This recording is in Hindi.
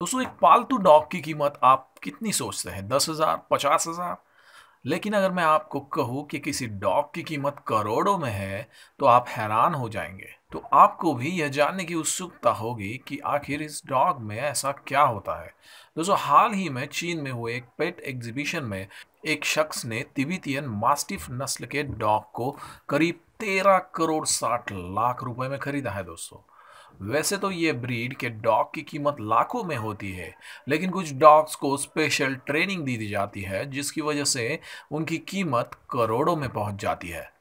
दोस्तों एक पालतू डॉग की कीमत आप कितनी सोचते हैं दस हज़ार पचास हज़ार लेकिन अगर मैं आपको कहूँ कि किसी डॉग की कीमत करोड़ों में है तो आप हैरान हो जाएंगे तो आपको भी यह जानने की उत्सुकता होगी कि आखिर इस डॉग में ऐसा क्या होता है दोस्तों हाल ही में चीन में हुए एक पेट एग्जीबिशन में एक शख्स ने तिबितियन मास्टिफ नस्ल के डॉग को करीब तेरह करोड़ साठ लाख रुपए में खरीदा है दोस्तों वैसे तो ये ब्रीड के डॉग की कीमत लाखों में होती है लेकिन कुछ डॉग्स को स्पेशल ट्रेनिंग दी जाती है जिसकी वजह से उनकी कीमत करोड़ों में पहुंच जाती है